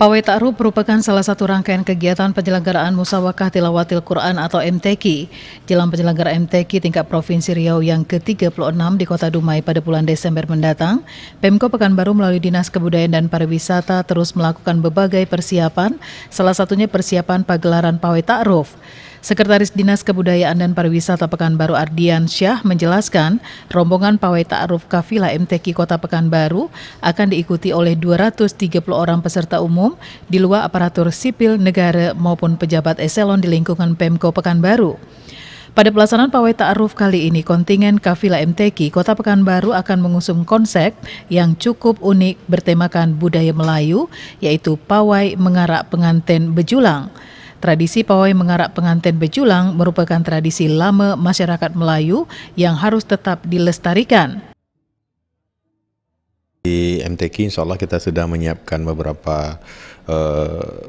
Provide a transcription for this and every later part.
Pawai Ta'ruf merupakan salah satu rangkaian kegiatan penyelenggaraan Musawakah Tilawatil Quran atau MTQ. Jelang penyelenggara MTQ tingkat Provinsi Riau yang ke-36 di Kota Dumai pada bulan Desember mendatang, Pemko Pekanbaru melalui Dinas Kebudayaan dan Pariwisata terus melakukan berbagai persiapan, salah satunya persiapan pagelaran Pawai Ta'ruf. Sekretaris Dinas Kebudayaan dan Pariwisata Pekanbaru Ardian Syah menjelaskan, rombongan pawai ta'aruf kafilah MTQ Kota Pekanbaru akan diikuti oleh 230 orang peserta umum di luar aparatur sipil negara maupun pejabat eselon di lingkungan Pemko Pekanbaru. Pada pelaksanaan pawai ta'aruf kali ini, kontingen Kafila MTQ Kota Pekanbaru akan mengusung konsep yang cukup unik bertemakan budaya Melayu, yaitu pawai mengarak pengantin bejulang. Tradisi pawai mengarak pengantin bejulang merupakan tradisi lama masyarakat Melayu yang harus tetap dilestarikan. Di MTK insya Allah kita sudah menyiapkan beberapa uh,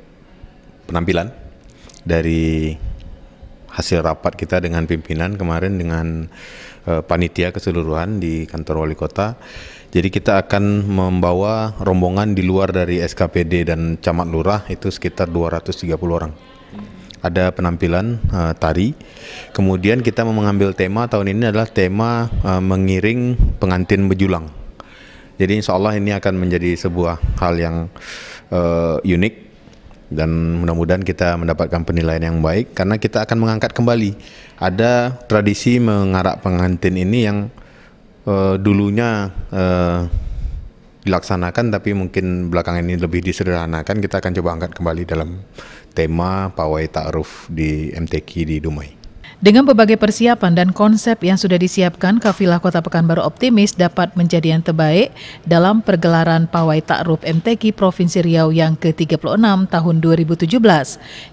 penampilan dari hasil rapat kita dengan pimpinan kemarin dengan uh, panitia keseluruhan di kantor wali kota. Jadi kita akan membawa rombongan di luar dari SKPD dan camat lurah itu sekitar 230 orang ada penampilan uh, tari. Kemudian kita mengambil tema tahun ini adalah tema uh, mengiring pengantin bejulang. Jadi insya Allah ini akan menjadi sebuah hal yang uh, unik dan mudah-mudahan kita mendapatkan penilaian yang baik karena kita akan mengangkat kembali ada tradisi mengarak pengantin ini yang uh, dulunya uh, dilaksanakan tapi mungkin belakangan ini lebih disederhanakan kita akan coba angkat kembali dalam tema pawai ta'ruf di MTQ di Dumai. Dengan berbagai persiapan dan konsep yang sudah disiapkan, Kafilah Kota Pekanbaru optimis dapat menjadi yang terbaik dalam pergelaran Pawai Ta'ruf MTQ Provinsi Riau yang ke-36 tahun 2017.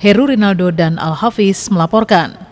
Heru Rinaldo dan Al-Hafiz melaporkan.